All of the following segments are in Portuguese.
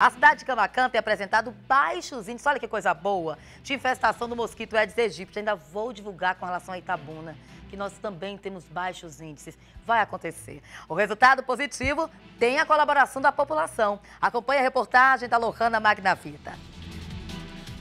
A cidade de Camacan tem apresentado baixos índices, olha que coisa boa, de infestação do mosquito Aedes aegypti. Ainda vou divulgar com relação a Itabuna, que nós também temos baixos índices. Vai acontecer. O resultado positivo tem a colaboração da população. Acompanhe a reportagem da Lohana Magnavita.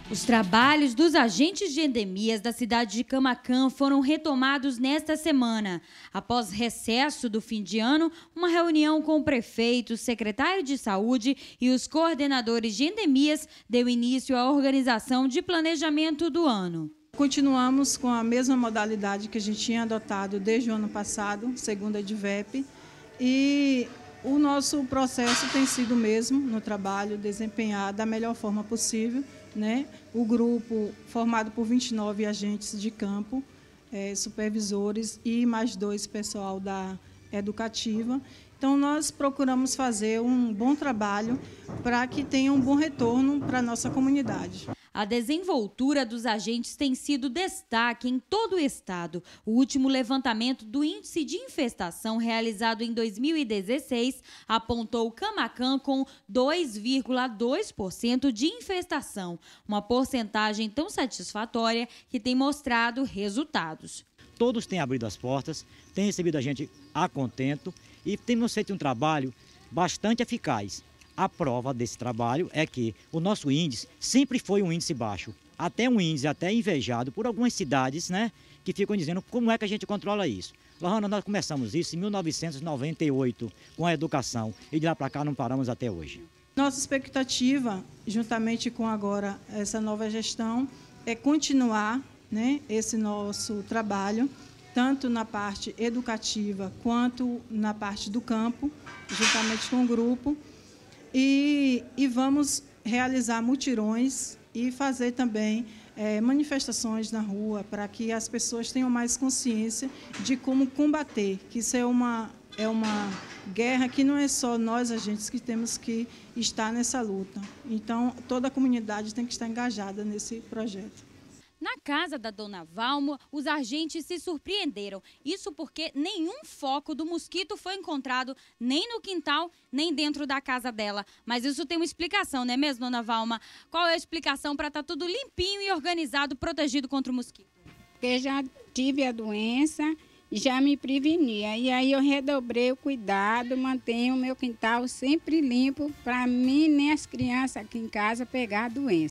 Os trabalhos dos agentes de endemias da cidade de Camacan foram retomados nesta semana. Após recesso do fim de ano, uma reunião com o prefeito, secretário de saúde e os coordenadores de endemias deu início à organização de planejamento do ano. Continuamos com a mesma modalidade que a gente tinha adotado desde o ano passado, segundo a vep, e o nosso processo tem sido o mesmo no trabalho, desempenhar da melhor forma possível, né? o grupo formado por 29 agentes de campo, é, supervisores e mais dois pessoal da educativa. Então, nós procuramos fazer um bom trabalho para que tenha um bom retorno para a nossa comunidade. A desenvoltura dos agentes tem sido destaque em todo o estado. O último levantamento do índice de infestação realizado em 2016 apontou Camacan com 2,2% de infestação, uma porcentagem tão satisfatória que tem mostrado resultados. Todos têm abrido as portas, têm recebido a gente a contento e temos feito um trabalho bastante eficaz. A prova desse trabalho é que o nosso índice sempre foi um índice baixo, até um índice até invejado por algumas cidades, né, que ficam dizendo como é que a gente controla isso. Lohana, nós começamos isso em 1998 com a educação e de lá para cá não paramos até hoje. Nossa expectativa, juntamente com agora essa nova gestão, é continuar né, esse nosso trabalho, tanto na parte educativa quanto na parte do campo, juntamente com o grupo. E, e vamos realizar mutirões e fazer também é, manifestações na rua para que as pessoas tenham mais consciência de como combater, que isso é uma, é uma guerra que não é só nós, agentes, que temos que estar nessa luta. Então, toda a comunidade tem que estar engajada nesse projeto. Na casa da dona Valmo, os agentes se surpreenderam. Isso porque nenhum foco do mosquito foi encontrado nem no quintal, nem dentro da casa dela. Mas isso tem uma explicação, não é mesmo, dona Valma? Qual é a explicação para estar tá tudo limpinho e organizado, protegido contra o mosquito? Eu já tive a doença já me prevenia. E aí eu redobrei o cuidado, mantenho o meu quintal sempre limpo para mim nem as crianças aqui em casa pegar a doença.